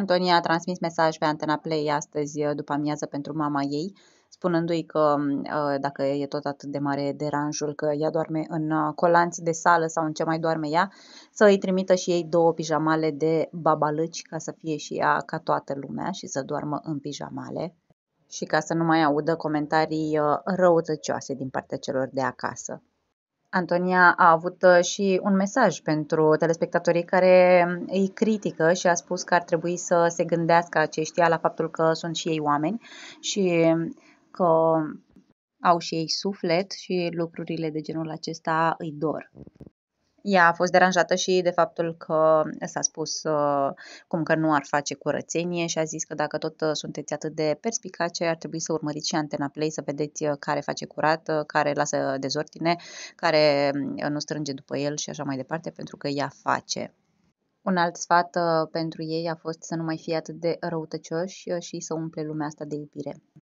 Antonia a transmis mesaj pe Antena Play astăzi uh, după amiază pentru mama ei, spunându-i că mm, uh, dacă e tot atât de mare deranjul că ea doarme în uh, colanți de sală sau în ce mai doarme ea, să îi trimită și ei două pijamale de babalăci ca să fie și ea ca toată lumea și să doarmă în pijamale și ca să nu mai audă comentarii răutăcioase din partea celor de acasă. Antonia a avut uh, și un mesaj pentru telespectatorii care um, îi critică și a spus că ar trebui să se gândească aceștia la faptul că sunt și ei oameni și um, că au și ei suflet și lucrurile de genul acesta îi dor. Ea a fost deranjată și de faptul că s-a spus uh, cum că nu ar face curățenie și a zis că dacă tot uh, sunteți atât de perspicace, ar trebui să urmăriți și Antena Play să vedeți uh, care face curat, care lasă dezordine, care nu strânge după el și așa mai departe, pentru că ea face. Un alt sfat pentru ei a fost să nu mai fie atât de răutăcioși și să umple lumea asta de iubire.